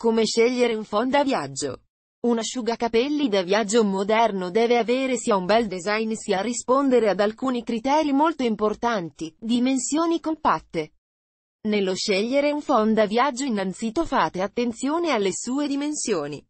Come scegliere un fond da viaggio? Un asciugacapelli da viaggio moderno deve avere sia un bel design sia rispondere ad alcuni criteri molto importanti, dimensioni compatte. Nello scegliere un fond da viaggio innanzitutto fate attenzione alle sue dimensioni.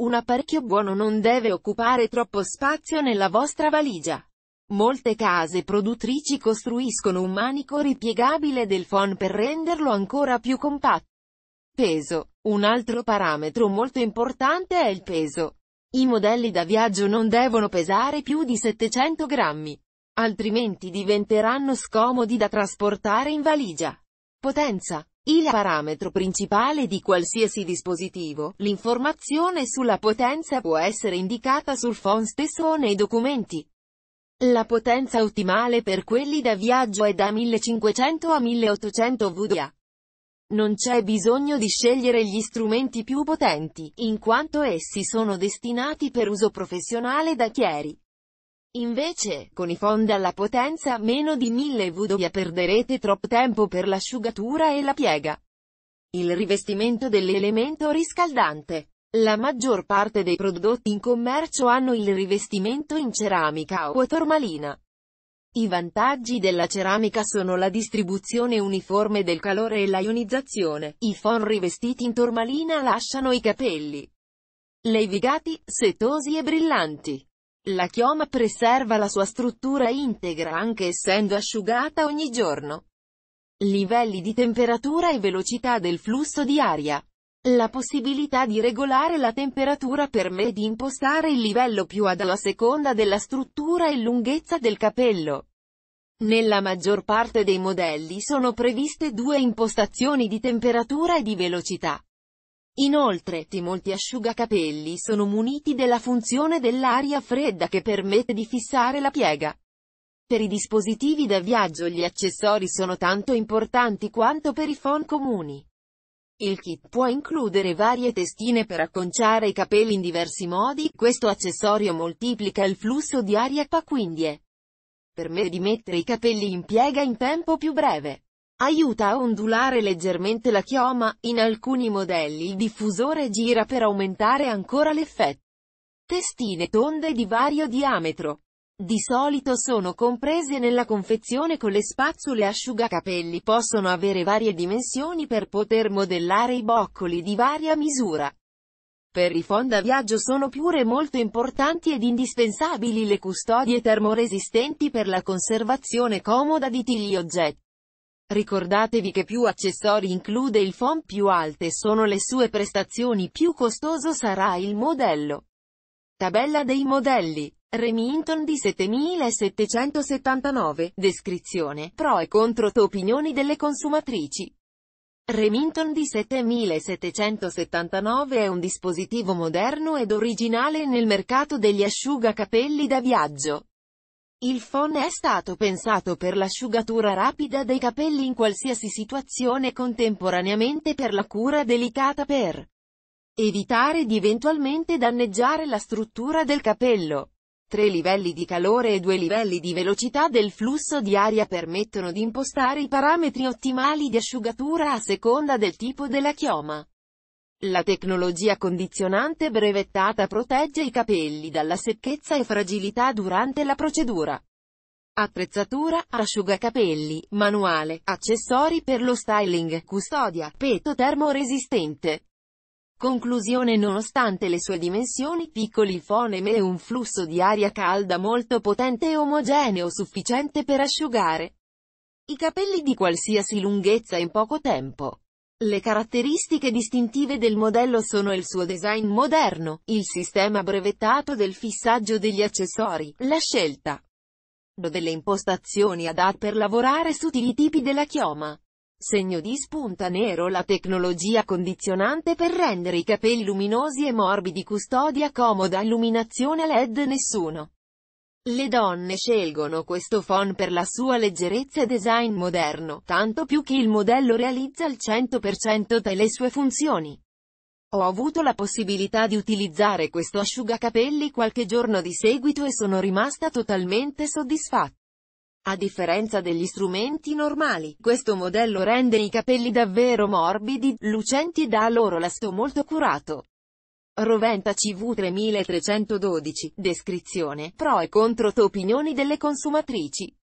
Un apparecchio buono non deve occupare troppo spazio nella vostra valigia. Molte case produttrici costruiscono un manico ripiegabile del fond per renderlo ancora più compatto. Peso. Un altro parametro molto importante è il peso. I modelli da viaggio non devono pesare più di 700 grammi, altrimenti diventeranno scomodi da trasportare in valigia. Potenza. Il parametro principale di qualsiasi dispositivo, l'informazione sulla potenza può essere indicata sul phone stesso o nei documenti. La potenza ottimale per quelli da viaggio è da 1500 a 1800 VDA. Non c'è bisogno di scegliere gli strumenti più potenti, in quanto essi sono destinati per uso professionale da chieri. Invece, con i fond alla potenza meno di 1000 W perderete troppo tempo per l'asciugatura e la piega. Il rivestimento dell'elemento riscaldante. La maggior parte dei prodotti in commercio hanno il rivestimento in ceramica o tormalina. I vantaggi della ceramica sono la distribuzione uniforme del calore e la ionizzazione. I fon rivestiti in tormalina lasciano i capelli levigati, setosi e brillanti. La chioma preserva la sua struttura integra anche essendo asciugata ogni giorno. Livelli di temperatura e velocità del flusso di aria. La possibilità di regolare la temperatura permette di impostare il livello più ad alla seconda della struttura e lunghezza del capello. Nella maggior parte dei modelli sono previste due impostazioni di temperatura e di velocità. Inoltre, molti asciugacapelli sono muniti della funzione dell'aria fredda che permette di fissare la piega. Per i dispositivi da viaggio gli accessori sono tanto importanti quanto per i phone comuni. Il kit può includere varie testine per acconciare i capelli in diversi modi, questo accessorio moltiplica il flusso di aria pa quindi è permette di mettere i capelli in piega in tempo più breve. Aiuta a ondulare leggermente la chioma, in alcuni modelli il diffusore gira per aumentare ancora l'effetto. Testine tonde di vario diametro. Di solito sono comprese nella confezione con le spazzole asciugacapelli possono avere varie dimensioni per poter modellare i boccoli di varia misura. Per i fondaviaggio sono pure molto importanti ed indispensabili le custodie termoresistenti per la conservazione comoda di tili oggetti. Ricordatevi che più accessori include il FOM più alte sono le sue prestazioni più costoso sarà il modello. Tabella dei modelli Remington di 7779. Descrizione. Pro e contro. Opinioni delle consumatrici. Remington d 7779 è un dispositivo moderno ed originale nel mercato degli asciugacapelli da viaggio. Il phone è stato pensato per l'asciugatura rapida dei capelli in qualsiasi situazione e contemporaneamente per la cura delicata per evitare di eventualmente danneggiare la struttura del capello. Tre livelli di calore e due livelli di velocità del flusso di aria permettono di impostare i parametri ottimali di asciugatura a seconda del tipo della chioma. La tecnologia condizionante brevettata protegge i capelli dalla secchezza e fragilità durante la procedura. Attrezzatura, asciugacapelli, manuale, accessori per lo styling, custodia, petto termoresistente. Conclusione Nonostante le sue dimensioni piccoli il foneme è un flusso di aria calda molto potente e omogeneo sufficiente per asciugare i capelli di qualsiasi lunghezza in poco tempo. Le caratteristiche distintive del modello sono il suo design moderno, il sistema brevettato del fissaggio degli accessori, la scelta delle impostazioni adat per lavorare su tutti i tipi della chioma, Segno di spunta nero la tecnologia condizionante per rendere i capelli luminosi e morbidi custodia comoda illuminazione LED nessuno. Le donne scelgono questo phone per la sua leggerezza e design moderno, tanto più che il modello realizza al 100% delle sue funzioni. Ho avuto la possibilità di utilizzare questo asciugacapelli qualche giorno di seguito e sono rimasta totalmente soddisfatta. A differenza degli strumenti normali, questo modello rende i capelli davvero morbidi, lucenti e dà loro l'asto molto curato. Roventa CV 3312, descrizione, pro e contro opinioni delle consumatrici.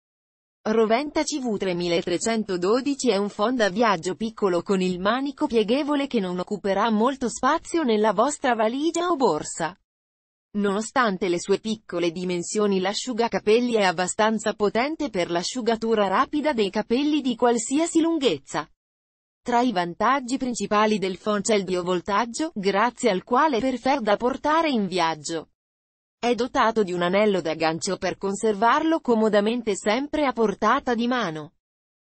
Roventa CV 3312 è un fond a viaggio piccolo con il manico pieghevole che non occuperà molto spazio nella vostra valigia o borsa. Nonostante le sue piccole dimensioni l'asciugacapelli è abbastanza potente per l'asciugatura rapida dei capelli di qualsiasi lunghezza. Tra i vantaggi principali del phon c'è il biovoltaggio, grazie al quale è perfetto da portare in viaggio. È dotato di un anello d'aggancio per conservarlo comodamente sempre a portata di mano.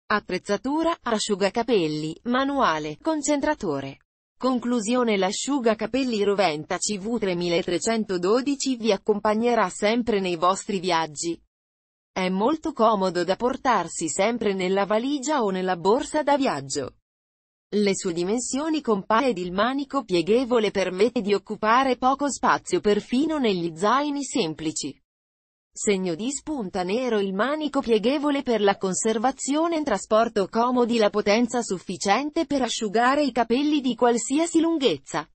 Attrezzatura, asciugacapelli, manuale, concentratore. Conclusione L'asciugacapelli Roventa CV3312 vi accompagnerà sempre nei vostri viaggi. È molto comodo da portarsi sempre nella valigia o nella borsa da viaggio. Le sue dimensioni compare ed il manico pieghevole permette di occupare poco spazio perfino negli zaini semplici. Segno di spunta nero il manico pieghevole per la conservazione in trasporto comodi la potenza sufficiente per asciugare i capelli di qualsiasi lunghezza.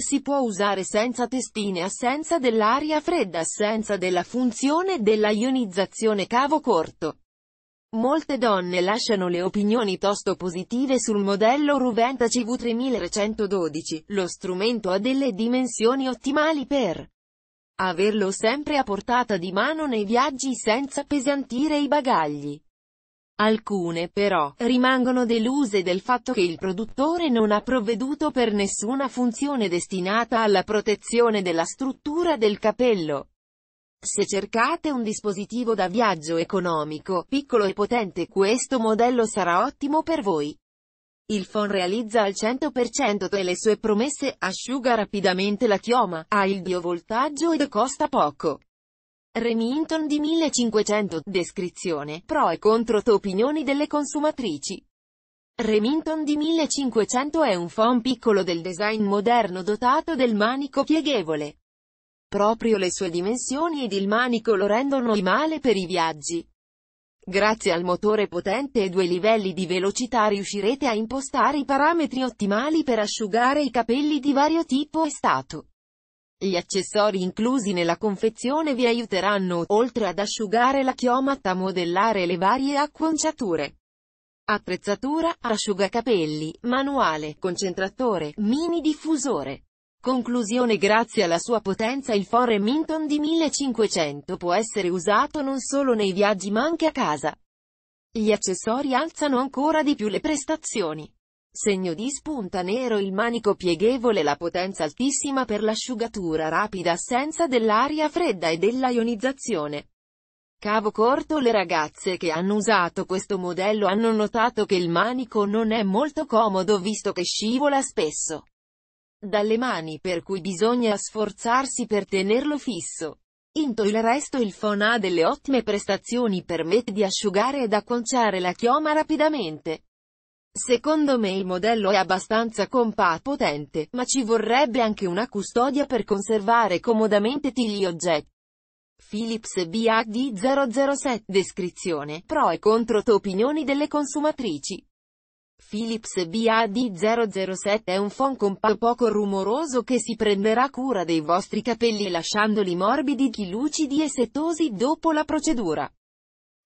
Si può usare senza testine assenza dell'aria fredda assenza della funzione della ionizzazione cavo corto. Molte donne lasciano le opinioni tosto positive sul modello Ruventa CV3112, lo strumento ha delle dimensioni ottimali per Averlo sempre a portata di mano nei viaggi senza pesantire i bagagli. Alcune, però, rimangono deluse del fatto che il produttore non ha provveduto per nessuna funzione destinata alla protezione della struttura del capello. Se cercate un dispositivo da viaggio economico, piccolo e potente questo modello sarà ottimo per voi. Il Fon realizza al 100% delle sue promesse, asciuga rapidamente la chioma, ha il biovoltaggio ed costa poco. Remington di 1500, descrizione, pro e contro opinioni delle consumatrici. Remington di 1500 è un phon piccolo del design moderno dotato del manico pieghevole. Proprio le sue dimensioni ed il manico lo rendono male per i viaggi. Grazie al motore potente e due livelli di velocità riuscirete a impostare i parametri ottimali per asciugare i capelli di vario tipo e stato. Gli accessori inclusi nella confezione vi aiuteranno, oltre ad asciugare la chioma, a modellare le varie acconciature. Attrezzatura, asciugacapelli, manuale, concentratore, mini diffusore. Conclusione Grazie alla sua potenza il Ford Remington di 1500 può essere usato non solo nei viaggi ma anche a casa. Gli accessori alzano ancora di più le prestazioni. Segno di spunta nero il manico pieghevole la potenza altissima per l'asciugatura rapida assenza dell'aria fredda e della ionizzazione. Cavo corto le ragazze che hanno usato questo modello hanno notato che il manico non è molto comodo visto che scivola spesso dalle mani per cui bisogna sforzarsi per tenerlo fisso. Into il resto il phone ha delle ottime prestazioni permette di asciugare ed acconciare la chioma rapidamente. Secondo me il modello è abbastanza compatto potente, ma ci vorrebbe anche una custodia per conservare comodamente gli oggetti. Philips BHD 007 Descrizione Pro e contro Opinioni delle consumatrici Philips BAD007 è un phon compact poco rumoroso che si prenderà cura dei vostri capelli lasciandoli morbidi, lucidi e setosi dopo la procedura.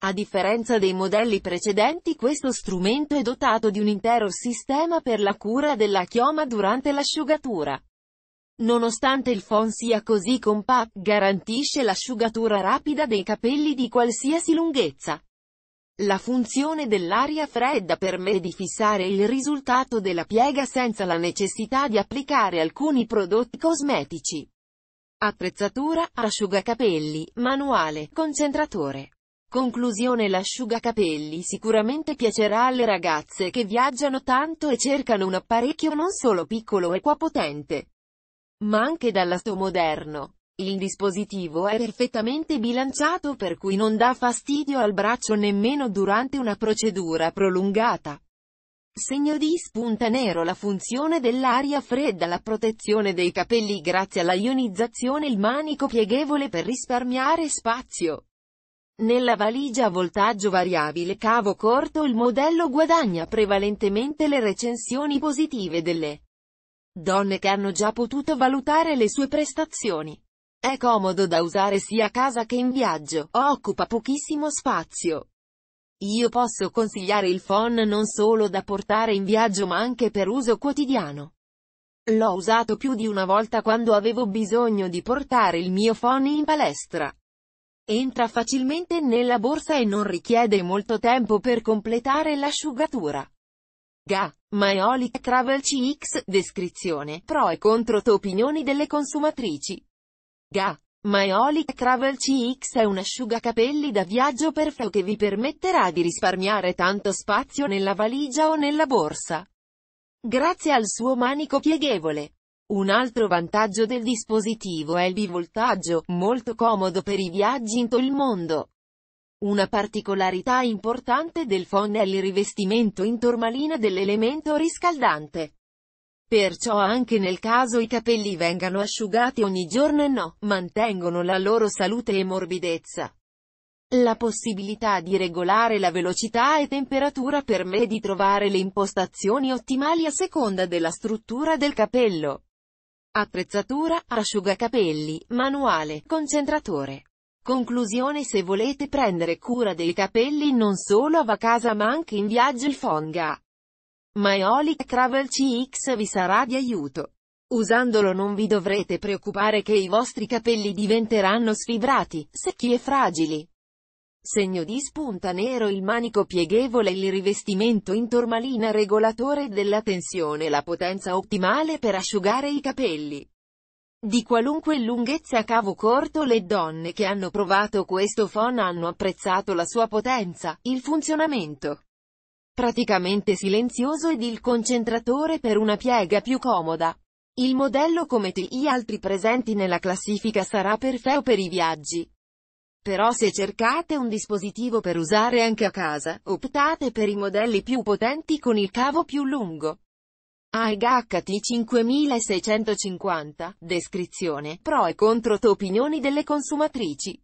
A differenza dei modelli precedenti questo strumento è dotato di un intero sistema per la cura della chioma durante l'asciugatura. Nonostante il phon sia così compact, garantisce l'asciugatura rapida dei capelli di qualsiasi lunghezza. La funzione dell'aria fredda permette di fissare il risultato della piega senza la necessità di applicare alcuni prodotti cosmetici. Attrezzatura, asciugacapelli, manuale, concentratore. Conclusione L'asciugacapelli sicuramente piacerà alle ragazze che viaggiano tanto e cercano un apparecchio non solo piccolo e quapotente, ma anche dall'asto moderno. Il dispositivo è perfettamente bilanciato per cui non dà fastidio al braccio nemmeno durante una procedura prolungata. Segno di spunta nero la funzione dell'aria fredda la protezione dei capelli grazie alla ionizzazione il manico pieghevole per risparmiare spazio. Nella valigia a voltaggio variabile cavo corto il modello guadagna prevalentemente le recensioni positive delle donne che hanno già potuto valutare le sue prestazioni. È comodo da usare sia a casa che in viaggio, occupa pochissimo spazio. Io posso consigliare il phon non solo da portare in viaggio ma anche per uso quotidiano. L'ho usato più di una volta quando avevo bisogno di portare il mio phon in palestra. Entra facilmente nella borsa e non richiede molto tempo per completare l'asciugatura. Ga, Maolic Travel CX, descrizione, pro e contro opinioni delle consumatrici. Ga. Maeolic Travel CX è un asciugacapelli da viaggio perfetto che vi permetterà di risparmiare tanto spazio nella valigia o nella borsa. Grazie al suo manico pieghevole. Un altro vantaggio del dispositivo è il bivoltaggio, molto comodo per i viaggi in tutto il mondo. Una particolarità importante del phone è il rivestimento in tormalina dell'elemento riscaldante. Perciò anche nel caso i capelli vengano asciugati ogni giorno e no, mantengono la loro salute e morbidezza. La possibilità di regolare la velocità e temperatura permette di trovare le impostazioni ottimali a seconda della struttura del capello. Attrezzatura, asciugacapelli, manuale, concentratore. Conclusione Se volete prendere cura dei capelli non solo a casa ma anche in viaggio il Fonga ma Eolic Travel CX vi sarà di aiuto. Usandolo non vi dovrete preoccupare che i vostri capelli diventeranno sfibrati, secchi e fragili. Segno di spunta nero il manico pieghevole il rivestimento in tormalina regolatore della tensione la potenza ottimale per asciugare i capelli. Di qualunque lunghezza cavo corto le donne che hanno provato questo phon hanno apprezzato la sua potenza, il funzionamento praticamente silenzioso ed il concentratore per una piega più comoda. Il modello come gli altri presenti nella classifica sarà perfetto per i viaggi. Però se cercate un dispositivo per usare anche a casa, optate per i modelli più potenti con il cavo più lungo. AHT 5650, descrizione, pro e contro opinioni delle consumatrici.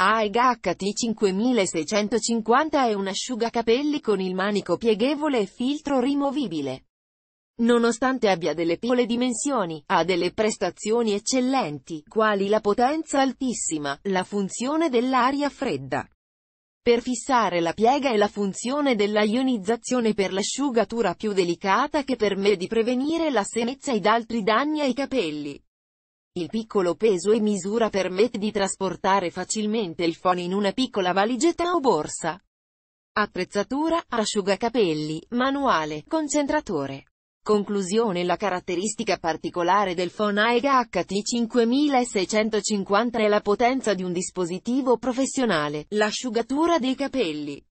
AEGHT 5650 è un asciugacapelli con il manico pieghevole e filtro rimovibile. Nonostante abbia delle piccole dimensioni, ha delle prestazioni eccellenti, quali la potenza altissima, la funzione dell'aria fredda per fissare la piega e la funzione della ionizzazione per l'asciugatura più delicata che permette di prevenire la semezza ed altri danni ai capelli. Il piccolo peso e misura permette di trasportare facilmente il phone in una piccola valigetta o borsa. Attrezzatura, asciugacapelli, manuale, concentratore. Conclusione La caratteristica particolare del phone AEG-HT 5650 è la potenza di un dispositivo professionale, l'asciugatura dei capelli.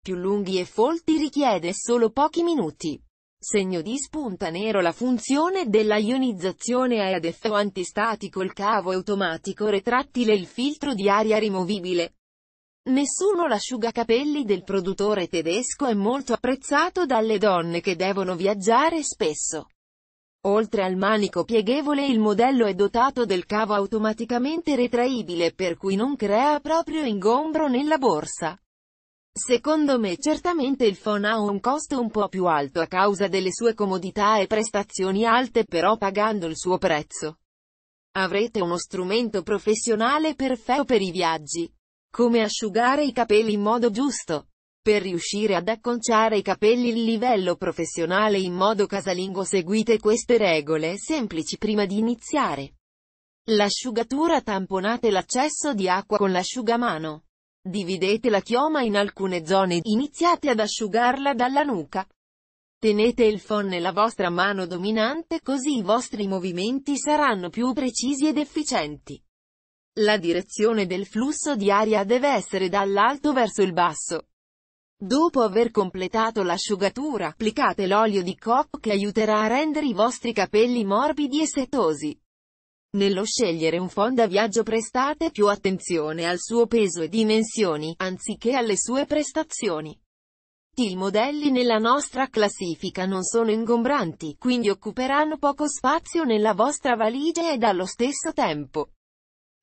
Più lunghi e folti richiede solo pochi minuti. Segno di spunta nero la funzione della ionizzazione è ad effetto antistatico il cavo automatico retrattile il filtro di aria rimovibile. Nessuno l'asciugacapelli del produttore tedesco è molto apprezzato dalle donne che devono viaggiare spesso. Oltre al manico pieghevole il modello è dotato del cavo automaticamente retraibile per cui non crea proprio ingombro nella borsa. Secondo me certamente il phone ha un costo un po' più alto a causa delle sue comodità e prestazioni alte però pagando il suo prezzo. Avrete uno strumento professionale perfetto per i viaggi. Come asciugare i capelli in modo giusto. Per riuscire ad acconciare i capelli il livello professionale in modo casalingo seguite queste regole semplici prima di iniziare. L'asciugatura tamponate l'accesso di acqua con l'asciugamano. Dividete la chioma in alcune zone, iniziate ad asciugarla dalla nuca. Tenete il phon nella vostra mano dominante così i vostri movimenti saranno più precisi ed efficienti. La direzione del flusso di aria deve essere dall'alto verso il basso. Dopo aver completato l'asciugatura, applicate l'olio di cocco che aiuterà a rendere i vostri capelli morbidi e setosi. Nello scegliere un Fonda viaggio prestate più attenzione al suo peso e dimensioni, anziché alle sue prestazioni. I modelli nella nostra classifica non sono ingombranti, quindi occuperanno poco spazio nella vostra valigia ed allo stesso tempo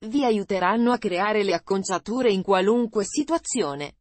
vi aiuteranno a creare le acconciature in qualunque situazione.